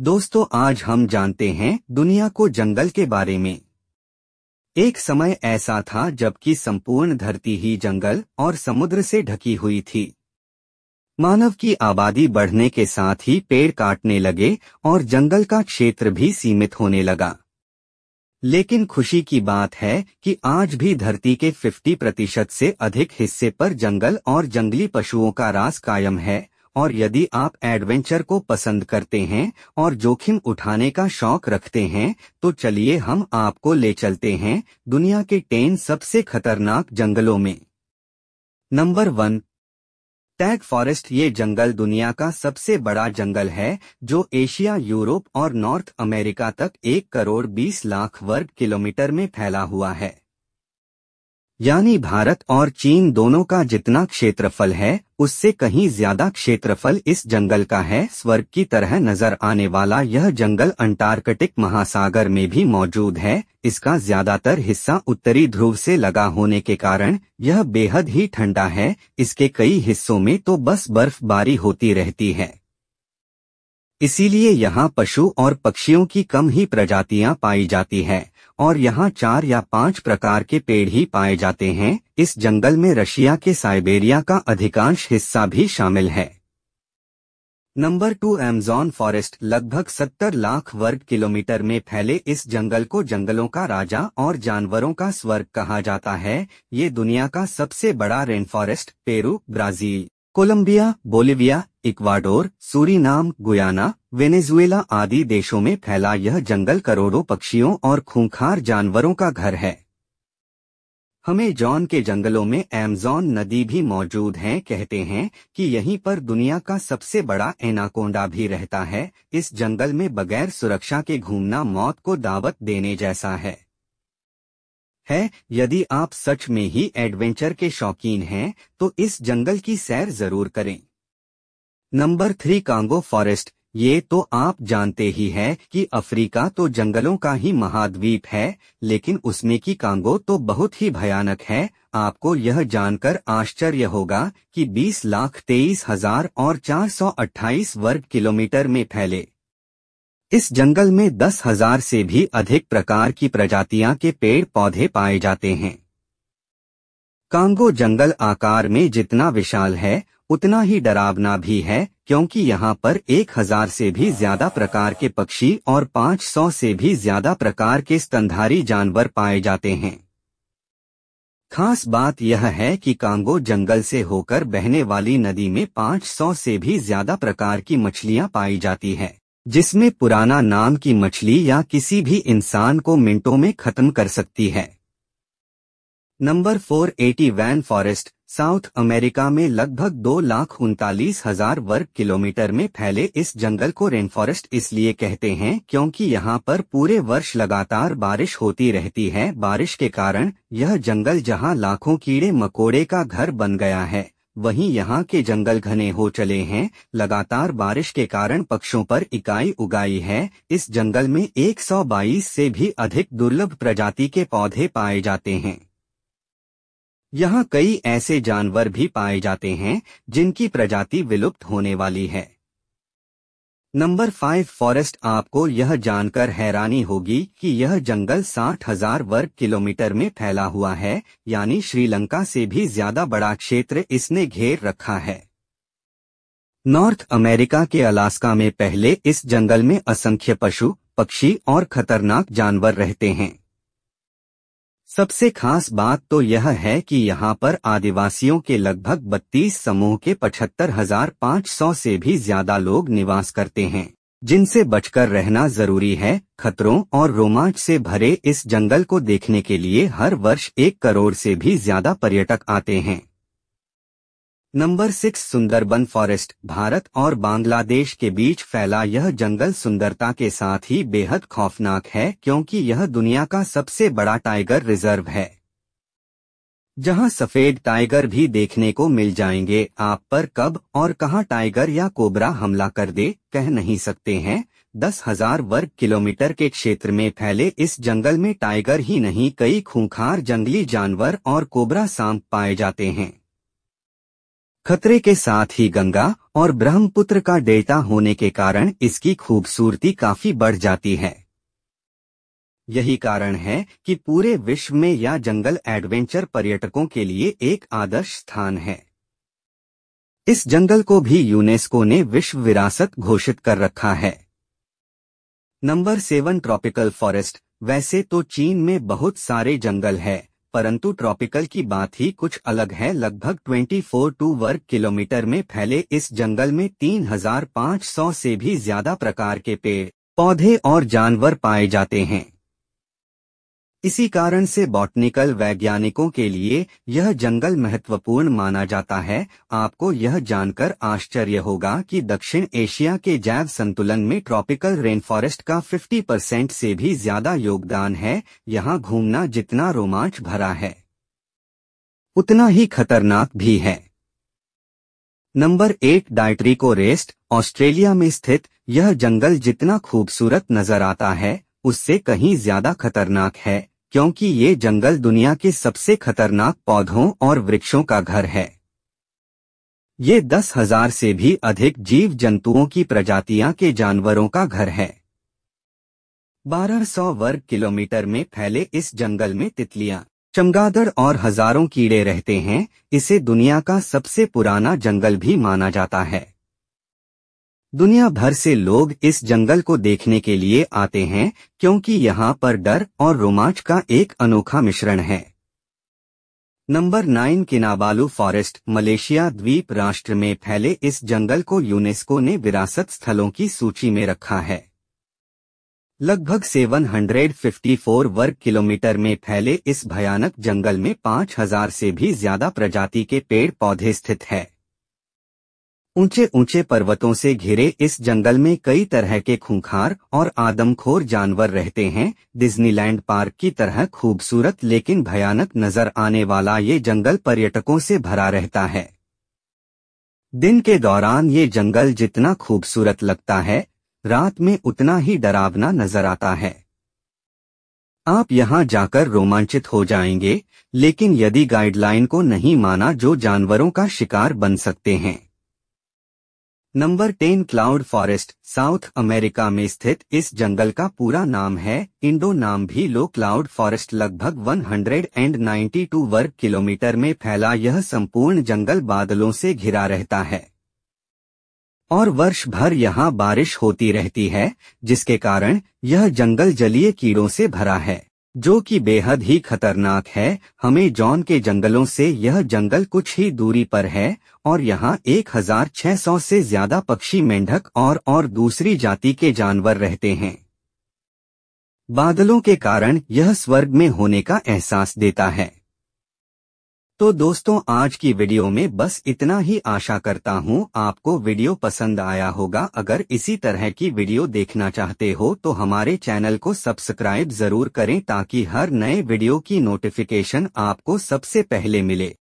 दोस्तों आज हम जानते हैं दुनिया को जंगल के बारे में एक समय ऐसा था जबकि संपूर्ण धरती ही जंगल और समुद्र से ढकी हुई थी मानव की आबादी बढ़ने के साथ ही पेड़ काटने लगे और जंगल का क्षेत्र भी सीमित होने लगा लेकिन खुशी की बात है कि आज भी धरती के 50 प्रतिशत से अधिक हिस्से पर जंगल और जंगली पशुओं का रास कायम है और यदि आप एडवेंचर को पसंद करते हैं और जोखिम उठाने का शौक रखते हैं तो चलिए हम आपको ले चलते हैं दुनिया के टेन सबसे खतरनाक जंगलों में नंबर वन टैग फॉरेस्ट ये जंगल दुनिया का सबसे बड़ा जंगल है जो एशिया यूरोप और नॉर्थ अमेरिका तक एक करोड़ बीस लाख वर्ग किलोमीटर में फैला हुआ है यानी भारत और चीन दोनों का जितना क्षेत्रफल है उससे कहीं ज्यादा क्षेत्रफल इस जंगल का है स्वर्ग की तरह नजर आने वाला यह जंगल अंटार्कटिक महासागर में भी मौजूद है इसका ज्यादातर हिस्सा उत्तरी ध्रुव से लगा होने के कारण यह बेहद ही ठंडा है इसके कई हिस्सों में तो बस बर्फबारी होती रहती है इसीलिए यहाँ पशु और पक्षियों की कम ही प्रजातियाँ पाई जाती हैं और यहाँ चार या पांच प्रकार के पेड़ ही पाए जाते हैं इस जंगल में रशिया के साइबेरिया का अधिकांश हिस्सा भी शामिल है नंबर टू एमजॉन फॉरेस्ट लगभग 70 लाख वर्ग किलोमीटर में फैले इस जंगल को जंगलों का राजा और जानवरों का स्वर्ग कहा जाता है ये दुनिया का सबसे बड़ा rain forest Peru Brazil Colombia Bolivia Ecuador Suriname Guyana Venezuela आदि देशों में फैला यह जंगल करोड़ों पक्षियों और खूंखार जानवरों का घर है हमें जॉन के जंगलों में एमजॉन नदी भी मौजूद है कहते हैं कि यहीं पर दुनिया का सबसे बड़ा एनाकोंडा भी रहता है इस जंगल में बगैर सुरक्षा के घूमना मौत को दावत देने जैसा है है यदि आप सच में ही एडवेंचर के शौकीन हैं तो इस जंगल की सैर जरूर करें नंबर थ्री कांगो फॉरेस्ट ये तो आप जानते ही हैं कि अफ्रीका तो जंगलों का ही महाद्वीप है लेकिन उसमें की कांगो तो बहुत ही भयानक है आपको यह जानकर आश्चर्य होगा कि बीस लाख तेईस हजार और चार सौ अट्ठाईस वर्ग किलोमीटर में फैले इस जंगल में दस हजार से भी अधिक प्रकार की प्रजातियां के पेड़ पौधे पाए जाते हैं कांगो जंगल आकार में जितना विशाल है उतना ही डरावना भी है क्योंकि यहाँ पर एक हजार से भी ज्यादा प्रकार के पक्षी और पाँच सौ से भी ज्यादा प्रकार के स्तनधारी जानवर पाए जाते हैं खास बात यह है कि कांगो जंगल से होकर बहने वाली नदी में 500 से भी ज्यादा प्रकार की मछलियां पाई जाती है जिसमें पुराना नाम की मछली या किसी भी इंसान को मिनटों में खत्म कर सकती है नंबर 480 वैन फॉरेस्ट साउथ अमेरिका में लगभग दो लाख उनतालीस हजार वर्ग किलोमीटर में फैले इस जंगल को रेन फॉरेस्ट इसलिए कहते हैं क्योंकि यहाँ पर पूरे वर्ष लगातार बारिश होती रहती है बारिश के कारण यह जंगल जहाँ लाखों कीड़े मकोड़े का घर बन गया है वहीं यहां के जंगल घने हो चले हैं लगातार बारिश के कारण पक्षों पर इकाई उगाई है इस जंगल में 122 से भी अधिक दुर्लभ प्रजाति के पौधे पाए जाते हैं यहाँ कई ऐसे जानवर भी पाए जाते हैं जिनकी प्रजाति विलुप्त होने वाली है नंबर फाइव फॉरेस्ट आपको यह जानकर हैरानी होगी कि यह जंगल साठ हजार वर्ग किलोमीटर में फैला हुआ है यानी श्रीलंका से भी ज्यादा बड़ा क्षेत्र इसने घेर रखा है नॉर्थ अमेरिका के अलास्का में पहले इस जंगल में असंख्य पशु पक्षी और खतरनाक जानवर रहते हैं सबसे खास बात तो यह है कि यहाँ पर आदिवासियों के लगभग 32 समूह के पचहत्तर हजार पाँच सौ से भी ज्यादा लोग निवास करते हैं जिनसे बचकर रहना जरूरी है खतरों और रोमांच से भरे इस जंगल को देखने के लिए हर वर्ष एक करोड़ से भी ज्यादा पर्यटक आते हैं number six Sundarban forest Bharat और बांग्लादेश के बीच फैला यह जंगल सुंदरता के साथ ही बेहद खौफनाक है क्योंकि यह दुनिया का सबसे बड़ा टाइगर रिजर्व है जहां सफेद टाइगर भी देखने को मिल जाएंगे आप पर कब और कहां टाइगर या कोबरा हमला कर दे कह नहीं सकते हैं दस हजार वर्ग किलोमीटर के क्षेत्र में फैले इस जंगल में टाइगर ही नहीं कई खूंखार जंगली जानवर और कोबरा सांप पाए जाते हैं खतरे के साथ ही गंगा और ब्रह्मपुत्र का डेल्टा होने के कारण इसकी खूबसूरती काफी बढ़ जाती है यही कारण है कि पूरे विश्व में यह जंगल एडवेंचर पर्यटकों के लिए एक आदर्श स्थान है इस जंगल को भी यूनेस्को ने विश्व विरासत घोषित कर रखा है नंबर सेवन ट्रॉपिकल फॉरेस्ट वैसे तो चीन में बहुत सारे जंगल है परंतु ट्रॉपिकल की बात ही कुछ अलग है लगभग 24 टू वर्ग किलोमीटर में फैले इस जंगल में 3,500 से भी ज्यादा प्रकार के पेड़ पौधे और जानवर पाए जाते हैं इसी कारण से बॉटनिकल वैज्ञानिकों के लिए यह जंगल महत्वपूर्ण माना जाता है आपको यह जानकर आश्चर्य होगा कि दक्षिण एशिया के जैव संतुलन में ट्रॉपिकल रेन फॉरेस्ट का 50 परसेंट से भी ज्यादा योगदान है यहाँ घूमना जितना रोमांच भरा है उतना ही खतरनाक भी है number eight Daintree forest Australia में स्थित यह जंगल जितना खूबसूरत नजर आता है उससे कहीं ज्यादा खतरनाक है क्योंकि ये जंगल दुनिया के सबसे खतरनाक पौधों और वृक्षों का घर है ये दस हजार से भी अधिक जीव जंतुओं की प्रजातियां के जानवरों का घर है 1200 वर्ग किलोमीटर में फैले इस जंगल में तितलियां चमगादड़ और हजारों कीड़े रहते हैं इसे दुनिया का सबसे पुराना जंगल भी माना जाता है दुनिया भर से लोग इस जंगल को देखने के लिए आते हैं क्योंकि यहाँ पर डर और रोमांच का एक अनोखा मिश्रण है number nine Kinabalu forest Malaysia द्वीप राष्ट्र में फैले इस जंगल को यूनेस्को ने विरासत स्थलों की सूची में रखा है लगभग 754 वर्ग किलोमीटर में फैले इस भयानक जंगल में 5000 से भी ज्यादा प्रजाति के पेड़ पौधे स्थित है ऊंचे ऊंचे पर्वतों से घिरे इस जंगल में कई तरह के खूंखार और आदमखोर जानवर रहते हैं डिज्नीलैंड पार्क की तरह खूबसूरत लेकिन भयानक नजर आने वाला ये जंगल पर्यटकों से भरा रहता है दिन के दौरान ये जंगल जितना खूबसूरत लगता है रात में उतना ही डरावना नजर आता है आप यहां जाकर रोमांचित हो जाएंगे लेकिन यदि गाइडलाइन को नहीं माना जो जानवरों का शिकार बन सकते हैं number ten cloud forest South America में स्थित इस जंगल का पूरा नाम है इंडो नाम भी लो क्लाउड फॉरेस्ट लगभग 192 वर्ग किलोमीटर में फैला यह संपूर्ण जंगल बादलों से घिरा रहता है और वर्ष भर यहाँ बारिश होती रहती है जिसके कारण यह जंगल जलीय कीड़ों से भरा है जो कि बेहद ही खतरनाक है हमें जॉन के जंगलों से यह जंगल कुछ ही दूरी पर है और यहाँ 1600 से ज्यादा पक्षी मेंढक और और दूसरी जाति के जानवर रहते हैं बादलों के कारण यह स्वर्ग में होने का एहसास देता है तो दोस्तों आज की वीडियो में बस इतना ही आशा करता हूँ आपको वीडियो पसंद आया होगा अगर इसी तरह की वीडियो देखना चाहते हो तो हमारे चैनल को सब्सक्राइब जरूर करें ताकि हर नए वीडियो की नोटिफिकेशन आपको सबसे पहले मिले